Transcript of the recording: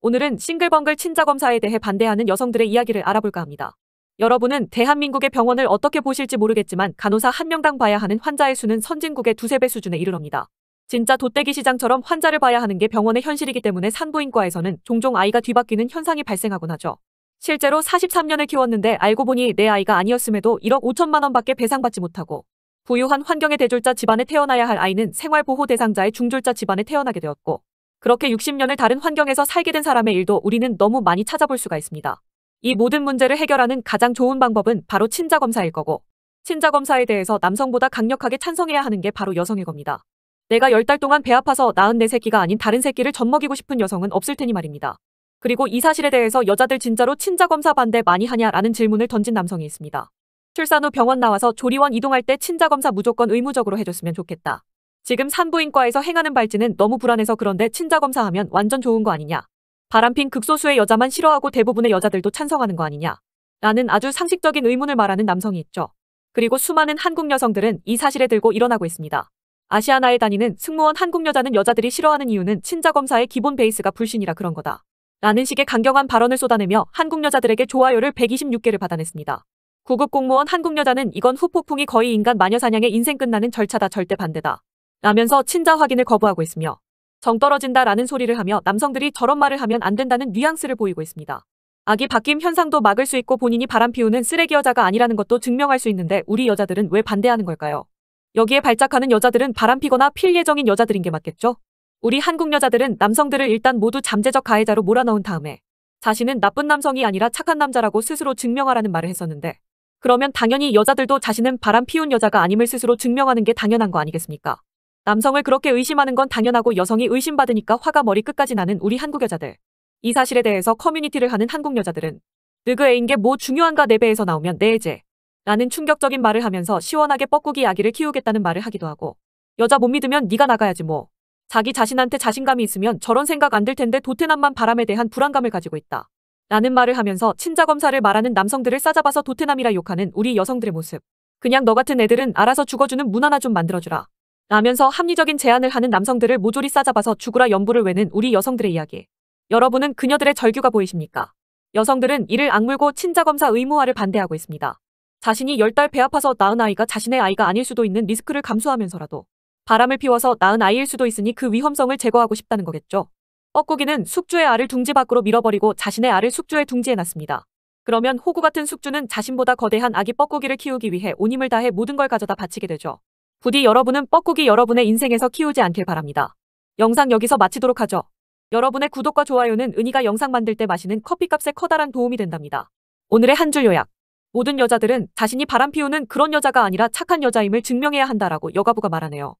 오늘은 싱글벙글 친자검사에 대해 반대하는 여성들의 이야기를 알아볼까 합니다. 여러분은 대한민국의 병원을 어떻게 보실지 모르겠지만 간호사 한 명당 봐야 하는 환자의 수는 선진국의 두세 배 수준에 이르럽니다. 진짜 돗대기 시장처럼 환자를 봐야 하는 게 병원의 현실이기 때문에 산부인과에서는 종종 아이가 뒤바뀌는 현상이 발생하곤 하죠. 실제로 43년을 키웠는데 알고 보니 내 아이가 아니었음에도 1억 5천만 원밖에 배상받지 못하고 부유한 환경의 대졸자 집안에 태어나야 할 아이는 생활보호 대상자의 중졸자 집안에 태어나게 되었고 그렇게 60년을 다른 환경에서 살게 된 사람의 일도 우리는 너무 많이 찾아볼 수가 있습니다. 이 모든 문제를 해결하는 가장 좋은 방법은 바로 친자검사일 거고 친자검사에 대해서 남성보다 강력하게 찬성해야 하는 게 바로 여성일 겁니다. 내가 10달 동안 배 아파서 낳은 내 새끼가 아닌 다른 새끼를 젖먹이고 싶은 여성은 없을 테니 말입니다. 그리고 이 사실에 대해서 여자들 진짜로 친자검사 반대 많이 하냐라는 질문을 던진 남성이 있습니다. 출산 후 병원 나와서 조리원 이동할 때 친자검사 무조건 의무적으로 해줬으면 좋겠다. 지금 산부인과에서 행하는 발진은 너무 불안해서 그런데 친자 검사하면 완전 좋은 거 아니냐. 바람핀 극소수의 여자만 싫어하고 대부분의 여자들도 찬성하는 거 아니냐. 라는 아주 상식적인 의문을 말하는 남성이 있죠. 그리고 수많은 한국 여성들은 이 사실에 들고 일어나고 있습니다. 아시아나에 다니는 승무원 한국 여자는 여자들이 싫어하는 이유는 친자 검사의 기본 베이스가 불신이라 그런 거다. 라는 식의 강경한 발언을 쏟아내며 한국 여자들에게 좋아요를 126개를 받아냈습니다. 구급 공무원 한국 여자는 이건 후폭풍이 거의 인간 마녀 사냥의 인생 끝나는 절차다 절대 반대다. 라면서 친자 확인을 거부하고 있으며 정 떨어진다 라는 소리를 하며 남성들이 저런 말을 하면 안 된다는 뉘앙스를 보이고 있습니다. 아기 바뀜 현상도 막을 수 있고 본인이 바람 피우는 쓰레기 여자가 아니라는 것도 증명할 수 있는데 우리 여자들은 왜 반대하는 걸까요? 여기에 발작하는 여자들은 바람 피거나 필 예정인 여자들인 게 맞겠죠? 우리 한국 여자들은 남성들을 일단 모두 잠재적 가해자로 몰아넣은 다음에 자신은 나쁜 남성이 아니라 착한 남자라고 스스로 증명하라는 말을 했었는데 그러면 당연히 여자들도 자신은 바람 피운 여자가 아님을 스스로 증명하는 게 당연한 거 아니겠습니까? 남성을 그렇게 의심하는 건 당연하고 여성이 의심받으니까 화가 머리끝까지 나는 우리 한국 여자들. 이 사실에 대해서 커뮤니티를 하는 한국 여자들은 느그애인 게 뭐 중요한가 내 배에서 나오면 내 네, 애제. 라는 충격적인 말을 하면서 시원하게 뻐꾸기 이야기를 키우겠다는 말을 하기도 하고 여자 못 믿으면 네가 나가야지 뭐. 자기 자신한테 자신감이 있으면 저런 생각 안 들 텐데 도태남만 바람에 대한 불안감을 가지고 있다. 라는 말을 하면서 친자검사를 말하는 남성들을 싸잡아서 도태남이라 욕하는 우리 여성들의 모습. 그냥 너 같은 애들은 알아서 죽어주는 문 하나 좀 만들어주라. 라면서 합리적인 제안을 하는 남성들을 모조리 싸잡아서 죽으라 연부를 외는 우리 여성들의 이야기. 여러분은 그녀들의 절규가 보이십니까? 여성들은 이를 악물고 친자검사 의무화를 반대하고 있습니다. 자신이 10달 배 아파서 낳은 아이가 자신의 아이가 아닐 수도 있는 리스크를 감수하면서라도 바람을 피워서 낳은 아이일 수도 있으니 그 위험성을 제거하고 싶다는 거겠죠. 뻐꾸기는 숙주의 알을 둥지 밖으로 밀어버리고 자신의 알을 숙주의 둥지에 놨습니다. 그러면 호구 같은 숙주는 자신보다 거대한 아기 뻐꾸기를 키우기 위해 온 힘을 다해 모든 걸 가져다 바치게 되죠. 부디 여러분은 뻐꾸기 여러분의 인생에서 키우지 않길 바랍니다. 영상 여기서 마치도록 하죠. 여러분의 구독과 좋아요는 은희가 영상 만들 때 마시는 커피값에 커다란 도움이 된답니다. 오늘의 한 줄 요약. 모든 여자들은 자신이 바람 피우는 그런 여자가 아니라 착한 여자임을 증명해야 한다라고 여가부가 말하네요.